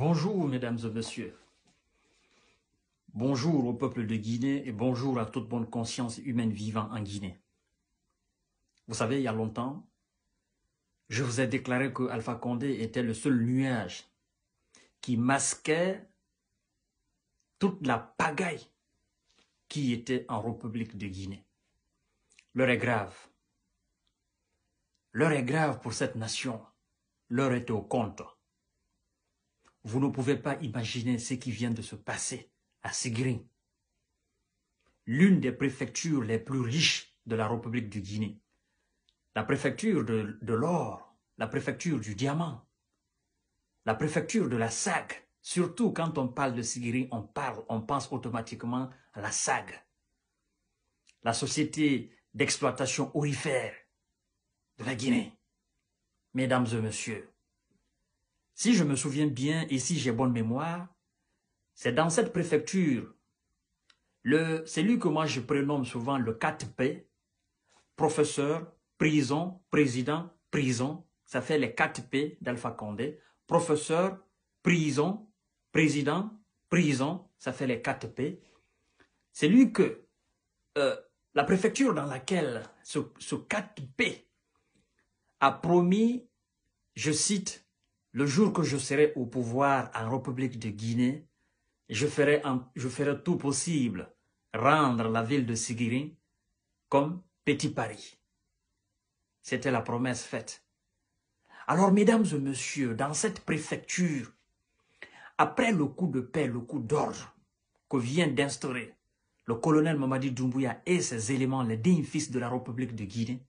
Bonjour, mesdames et messieurs. Bonjour au peuple de Guinée et bonjour à toute bonne conscience humaine vivant en Guinée. Vous savez, il y a longtemps, je vous ai déclaré que Alpha Condé était le seul nuage qui masquait toute la pagaille qui était en République de Guinée. L'heure est grave. L'heure est grave pour cette nation. L'heure est au compte. Vous ne pouvez pas imaginer ce qui vient de se passer à sigiri l'une des préfectures les plus riches de la République du Guinée. La préfecture de, l'or, la préfecture du diamant, la préfecture de la SAG. Surtout quand on parle de Sigiri, on parle, on pense automatiquement à la SAG, la société d'exploitation aurifère de la Guinée. Mesdames et messieurs, si je me souviens bien et si j'ai bonne mémoire, c'est dans cette préfecture, le, lui que moi je prénomme souvent le 4P, professeur, prison, président, prison, ça fait les 4P d'Alpha Condé, professeur, prison, président, prison, ça fait les 4P. C'est lui que euh, la préfecture dans laquelle ce, ce 4P a promis, je cite, le jour que je serai au pouvoir en République de Guinée, je ferai, tout possible rendre la ville de Sigiri comme Petit Paris. C'était la promesse faite. Alors, mesdames et messieurs, dans cette préfecture, après le coup de paix, le coup d'ordre que vient d'instaurer le colonel Mamadi Doumbouya et ses éléments, les dignes fils de la République de Guinée,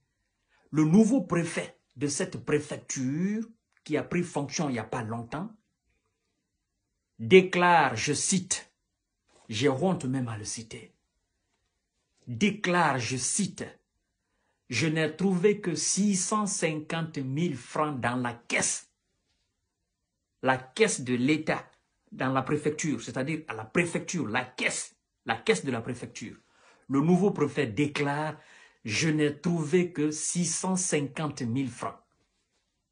le nouveau préfet de cette préfecture qui a pris fonction il n'y a pas longtemps, déclare, je cite, j'ai honte même à le citer, déclare, je cite, je n'ai trouvé que 650 000 francs dans la caisse, la caisse de l'État, dans la préfecture, c'est-à-dire à la préfecture, la caisse, la caisse de la préfecture. Le nouveau préfet déclare, je n'ai trouvé que 650 000 francs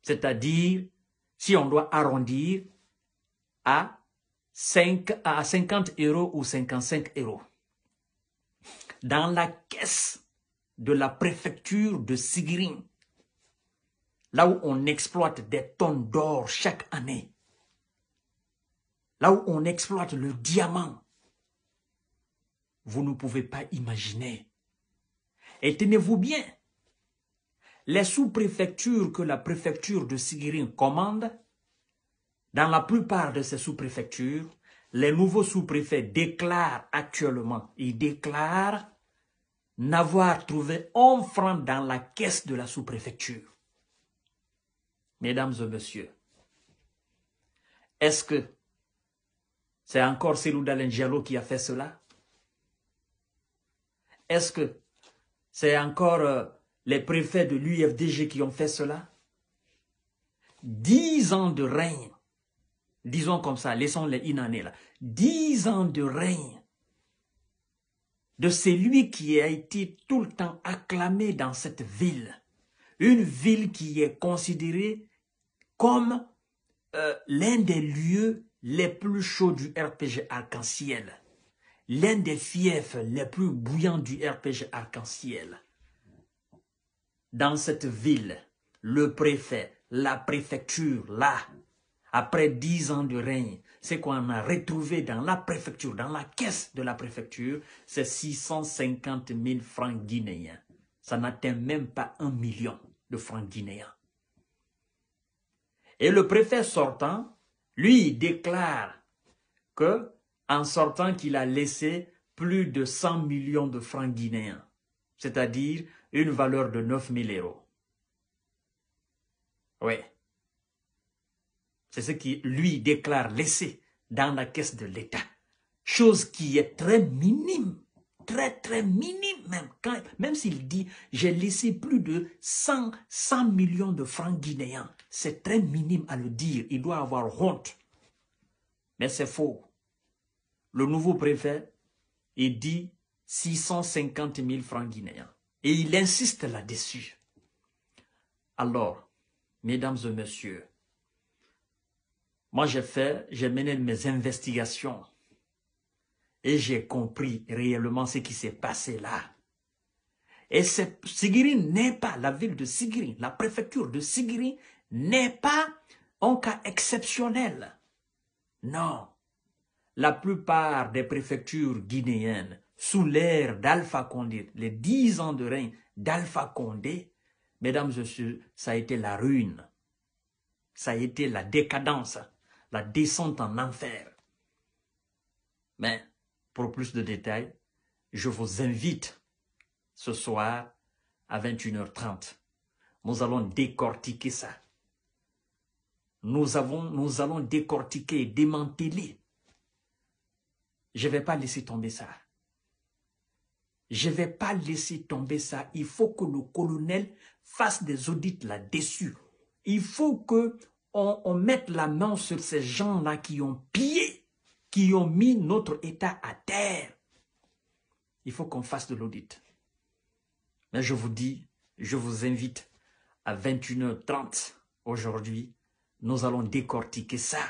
c'est-à-dire, si on doit arrondir, à, 5, à 50 euros ou 55 euros. Dans la caisse de la préfecture de Sigrin, là où on exploite des tonnes d'or chaque année, là où on exploite le diamant, vous ne pouvez pas imaginer. Et tenez-vous bien, les sous-préfectures que la préfecture de Sigirin commande, dans la plupart de ces sous-préfectures, les nouveaux sous-préfets déclarent actuellement, ils déclarent n'avoir trouvé un franc dans la caisse de la sous-préfecture. Mesdames et messieurs, est-ce que c'est encore Célou Dalengialo qui a fait cela? Est-ce que c'est encore euh, les préfets de l'UFDG qui ont fait cela. Dix ans de règne. Disons comme ça, laissons-les inannées là. Dix ans de règne de celui qui a été tout le temps acclamé dans cette ville. Une ville qui est considérée comme euh, l'un des lieux les plus chauds du RPG arc-en-ciel. L'un des fiefs les plus bouillants du RPG arc-en-ciel dans cette ville, le préfet, la préfecture, là, après dix ans de règne, ce qu'on a retrouvé dans la préfecture, dans la caisse de la préfecture, c'est 650 000 francs guinéens. Ça n'atteint même pas un million de francs guinéens. Et le préfet sortant, lui, déclare que, en sortant, qu'il a laissé plus de 100 millions de francs guinéens, c'est-à-dire une valeur de 9000 euros. Oui. C'est ce qui lui déclare laisser dans la caisse de l'État. Chose qui est très minime, très très minime même. même s'il dit j'ai laissé plus de 100, 100 millions de francs guinéens, c'est très minime à le dire. Il doit avoir honte. Mais c'est faux. Le nouveau préfet, il dit 650 000 francs guinéens. Et il insiste là-dessus. Alors, mesdames et messieurs, moi j'ai fait, j'ai mené mes investigations et j'ai compris réellement ce qui s'est passé là. Et Sigiri n'est pas, la ville de Sigiri, la préfecture de Sigiri n'est pas un cas exceptionnel. Non. La plupart des préfectures guinéennes sous l'ère d'Alpha Condé, les dix ans de règne d'Alpha Condé, mesdames et messieurs, ça a été la ruine. Ça a été la décadence, la descente en enfer. Mais, pour plus de détails, je vous invite ce soir à 21h30. Nous allons décortiquer ça. Nous, avons, nous allons décortiquer et démanteler. Je ne vais pas laisser tomber ça. Je ne vais pas laisser tomber ça. Il faut que le colonel fasse des audits là-dessus. Il faut que on, mette la main sur ces gens-là qui ont pillé, qui ont mis notre État à terre. Il faut qu'on fasse de l'audit. Mais je vous dis, je vous invite à 21h30 aujourd'hui, nous allons décortiquer ça.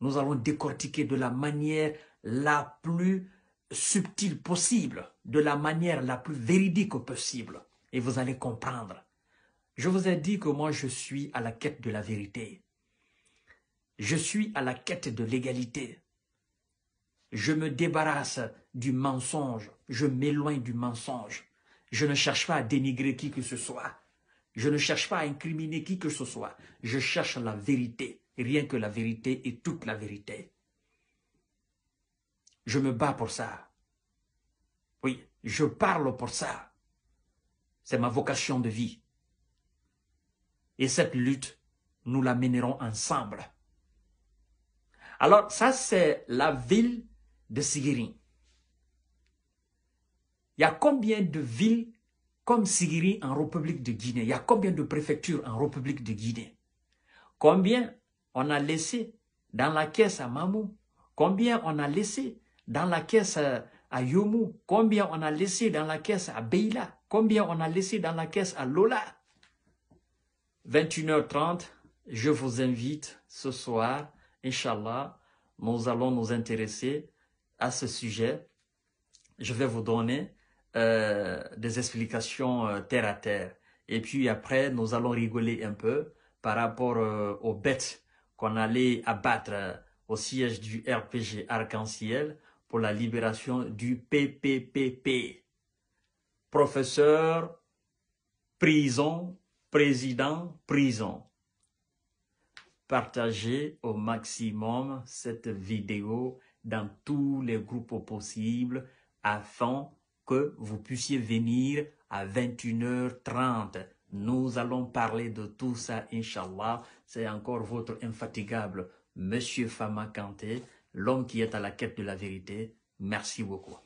Nous allons décortiquer de la manière la plus subtil possible, de la manière la plus véridique possible, et vous allez comprendre. Je vous ai dit que moi je suis à la quête de la vérité. Je suis à la quête de l'égalité. Je me débarrasse du mensonge, je m'éloigne du mensonge. Je ne cherche pas à dénigrer qui que ce soit. Je ne cherche pas à incriminer qui que ce soit. Je cherche la vérité, rien que la vérité et toute la vérité. Je me bats pour ça. Oui, je parle pour ça. C'est ma vocation de vie. Et cette lutte, nous la mènerons ensemble. Alors, ça, c'est la ville de Sigiri. Il y a combien de villes comme Sigiri en République de Guinée Il y a combien de préfectures en République de Guinée Combien on a laissé dans la caisse à Mamou Combien on a laissé dans la caisse à Yumu, combien on a laissé dans la caisse à Beyla combien on a laissé dans la caisse à Lola. 21h30, je vous invite ce soir, Inch'Allah, nous allons nous intéresser à ce sujet. Je vais vous donner euh, des explications euh, terre à terre. Et puis après, nous allons rigoler un peu par rapport euh, aux bêtes qu'on allait abattre au siège du RPG Arc-en-Ciel pour la libération du PPPP. Professeur, prison, président, prison. Partagez au maximum cette vidéo dans tous les groupes possibles afin que vous puissiez venir à 21h30. Nous allons parler de tout ça, Inshallah. C'est encore votre infatigable Monsieur Fama Kanté l'homme qui est à la quête de la vérité. Merci beaucoup.